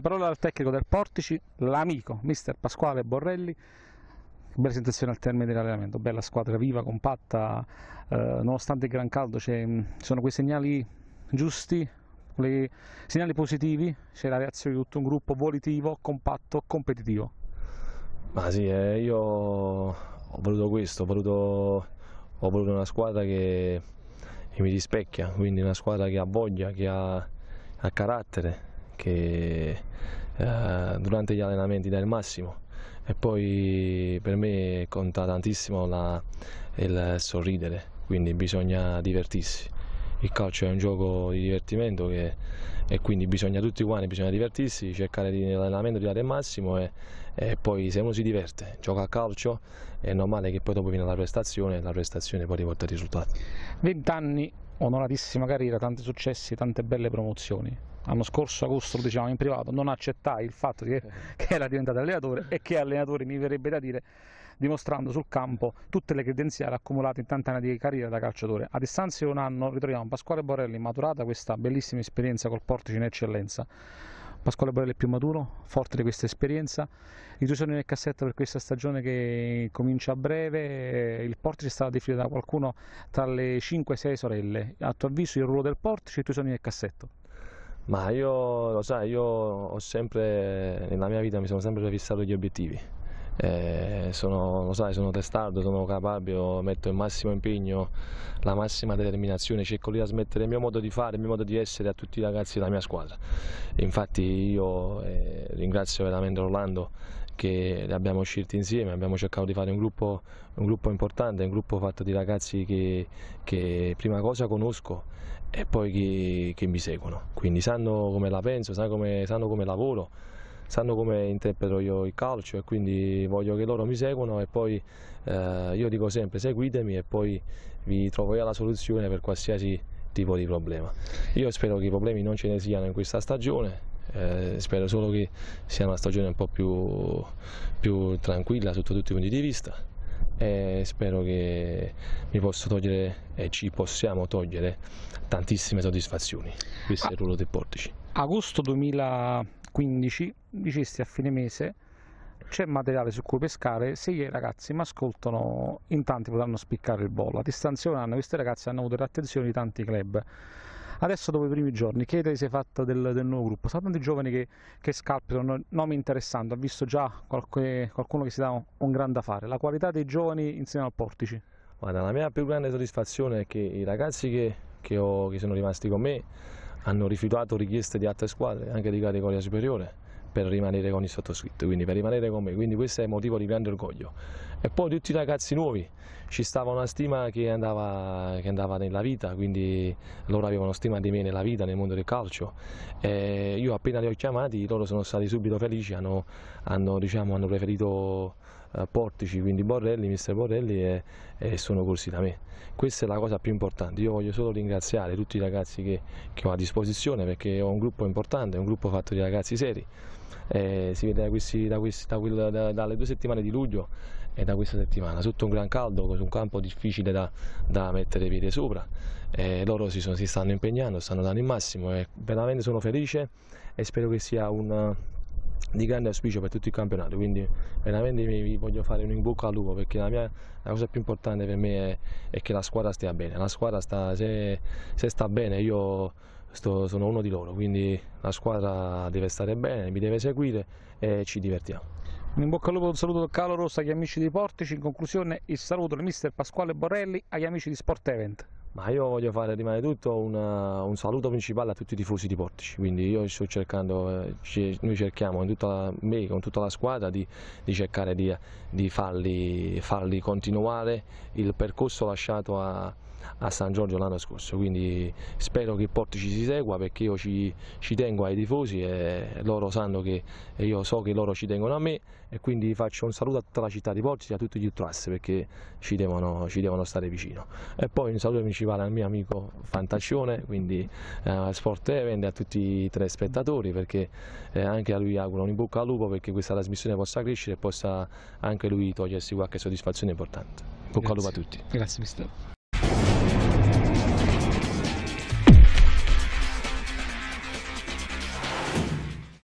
La parola al tecnico del Portici, l'amico mister Pasquale Borrelli, presentazione al termine dell'allenamento, bella squadra viva, compatta, eh, nonostante il gran caldo ci mm, sono quei segnali giusti, le, segnali positivi, c'è la reazione di tutto un gruppo volitivo, compatto, competitivo. Ma sì, eh, io ho voluto questo, ho voluto, ho voluto una squadra che, che, mi rispecchia, quindi una squadra che ha voglia, che ha, ha carattere, che eh, durante gli allenamenti dà il massimo e poi per me conta tantissimo la, il sorridere, quindi bisogna divertirsi. Il calcio è un gioco di divertimento che, e quindi bisogna tutti quanti, bisogna divertirsi, cercare di, nell'allenamento di dare il massimo e, e, poi se uno si diverte, gioca a calcio è normale che poi dopo viene la prestazione e la prestazione poi riporta i risultati. 20 anni onoratissima carriera, tanti successi, tante belle promozioni. L'anno scorso agosto lo dicevamo in privato, non accettai il fatto che, che era diventato allenatore e che allenatore mi verrebbe da dire dimostrando sul campo tutte le credenziali accumulate in tanti anni di carriera da calciatore. A distanza di un anno ritroviamo Pasquale Borelli maturata questa bellissima esperienza col Portici in eccellenza Pasquale Borelli è più maturo, forte di questa esperienza, i due giorni nel cassetto per questa stagione che comincia a breve, il portice è stato definito da qualcuno tra le 5 e 6 sorelle, a tuo avviso il ruolo del portice cioè e i due giorni nel cassetto? Ma io, lo sai, io ho sempre, nella mia vita mi sono sempre fissato gli obiettivi, eh, sono, lo sai, sono testardo, sono capabile, metto il massimo impegno, la massima determinazione, cerco di smettere il mio modo di fare, il mio modo di essere a tutti i ragazzi della mia squadra. Infatti io eh, ringrazio veramente Orlando che li abbiamo scelti insieme, abbiamo cercato di fare un gruppo, un gruppo importante, un gruppo fatto di ragazzi che, che prima cosa conosco e poi che, che, mi seguono, quindi sanno come la penso, sanno come, sanno come lavoro sanno come interpreto io il calcio e quindi voglio che loro mi seguano e poi eh, io dico sempre seguitemi e poi vi trovo io la soluzione per qualsiasi tipo di problema. Io spero che i problemi non ce ne siano in questa stagione, eh, spero solo che sia una stagione un po' più, più tranquilla sotto tutti i punti di vista e spero che mi posso togliere e ci possiamo togliere tantissime soddisfazioni. Questo è il ah. ruolo dei portici. Agosto 2000 15 dicesti a fine mese c'è materiale su cui pescare se i ragazzi mi ascoltano in tanti potranno spiccare il bollo a distanza di un anno questi ragazzi hanno avuto l'attenzione di tanti club adesso dopo i primi giorni che idea si è fatta del, del nuovo gruppo? sono tanti giovani che, che scalpitano nomi interessanti ho visto già qualche, qualcuno che si dà un, un gran da la qualità dei giovani insieme al portici Guarda, la mia più grande soddisfazione è che i ragazzi che, che, ho, che sono rimasti con me hanno rifiutato richieste di altre squadre, anche di categoria superiore, per rimanere con il sottoscritto, quindi per rimanere con me, quindi questo è motivo di grande orgoglio. E poi tutti i ragazzi nuovi, ci stava una stima che andava, che andava nella vita, quindi loro avevano stima di me nella vita, nel mondo del calcio, e io appena li ho chiamati loro sono stati subito felici, hanno, hanno, diciamo, hanno preferito eh, Portici, quindi Borrelli, mister Borrelli e, e, sono corsi da me. Questa è la cosa più importante, io voglio solo ringraziare tutti i ragazzi che, che ho a disposizione perché ho un gruppo importante, un gruppo fatto di ragazzi seri, eh, si vede da questi, da questi, da quel, dalle due settimane di luglio e da questa settimana, sotto un gran caldo, su un campo difficile da, da mettere piede sopra, eh, loro si, sono, si stanno impegnando, stanno dando il massimo e veramente sono felice e spero che sia un di grande auspicio per tutto il campionato, quindi veramente vi voglio fare un in bocca al lupo perché la, mia, la cosa più importante per me è, è, che la squadra stia bene, la squadra sta, se, se sta bene io sto, sono uno di loro, quindi la squadra deve stare bene, mi deve seguire e ci divertiamo. Un in bocca al lupo, un saluto da Calo Rossa agli amici di Portici, in conclusione il saluto del mister Pasquale Borrelli agli amici di Sport Event. Ma io voglio fare prima tutto una, un saluto principale a tutti i tifosi di Portici, quindi io sto cercando, eh, noi cerchiamo in tutta me, con tutta la squadra di, di cercare di, di farli, farli, continuare il percorso lasciato a, a San Giorgio l'anno scorso, quindi spero che Portici si segua perché io ci, ci tengo ai tifosi e loro sanno che e io so che loro ci tengono a me e quindi faccio un saluto a tutta la città di Portici, e a tutti gli Utrassi perché ci devono, ci devono stare vicino. E poi un saluto principale partecipare al mio amico Fantacione, quindi a eh, Sport Event e a tutti i tre spettatori perché eh, anche a lui auguro un in bocca al lupo perché questa trasmissione possa crescere e possa anche lui togliersi qualche soddisfazione importante. Bocca al lupo a tutti. Grazie mister.